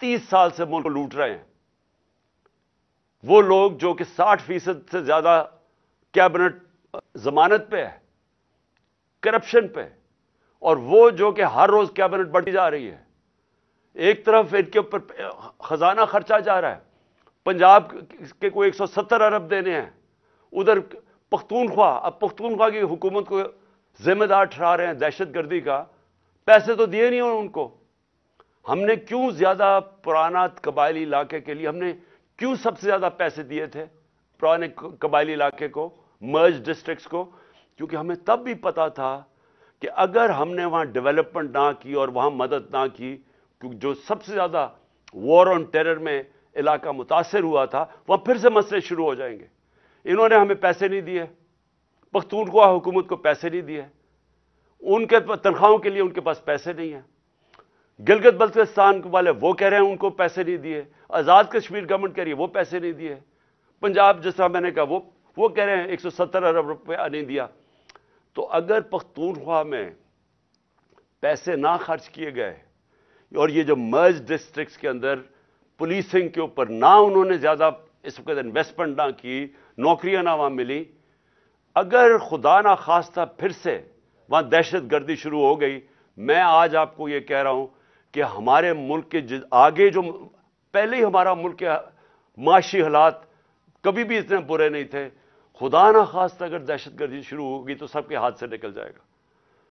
तीस साल से मुल्क लूट रहे हैं वो लोग जो कि साठ फीसद से ज्यादा कैबिनेट जमानत पे है करप्शन पे और वो जो कि हर रोज कैबिनेट बढ़ती जा रही है एक तरफ इनके ऊपर खजाना खर्चा जा रहा है पंजाब के को सत्तर अरब देने हैं उधर पख्तूनख्वा अब पख्तूनख्वा की हुकूमत को जिम्मेदार ठहरा रहे हैं दहशतगर्दी का पैसे तो दिए नहीं उनको हमने क्यों ज्यादा पुराना कबायली इलाके के लिए हमने क्यों सबसे ज्यादा पैसे दिए थे पुराने कबायली इलाके को मर्ज डिस्ट्रिक्ट को क्योंकि हमें तब भी पता था कि अगर हमने वहाँ डेवलपमेंट ना की और वहाँ मदद ना की क्योंकि जो सबसे ज़्यादा वॉर ऑन टेरर में इलाका मुतासर हुआ था वह फिर से मसले शुरू हो जाएंगे इन्होंने हमें पैसे नहीं दिए पख्तूनख्वा हुकूमत को पैसे नहीं दिए उनके तनख्वाहों के लिए उनके पास पैसे नहीं हैं गिलगत बल्तिस्तान वाले वो कह रहे हैं उनको पैसे नहीं दिए आज़ाद कश्मीर गवर्नमेंट कह रही है वो पैसे नहीं दिए पंजाब जिस तरह मैंने कहा वो वो कह रहे हैं एक सौ सत्तर अरब रुपया नहीं दिया तो अगर पख्तूनख्वा में पैसे ना खर्च किए गए और ये जो मर्ज डिस्ट्रिक्ट के अंदर पुलिसिंग के ऊपर ना उन्होंने ज़्यादा इस वक्त इन्वेस्टमेंट ना की नौकरियां ना वहाँ मिली अगर खुदा ना खास्ता फिर से वहाँ दहशतगर्दी शुरू हो गई मैं आज आपको ये कह रहा हूँ कि हमारे मुल्क के आगे जो पहले ही हमारा मुल्क के माशी हालात कभी भी इतने बुरे नहीं थे खुदा ना खास अगर दहशतगर्दी शुरू होगी तो सबके हाथ से निकल जाएगा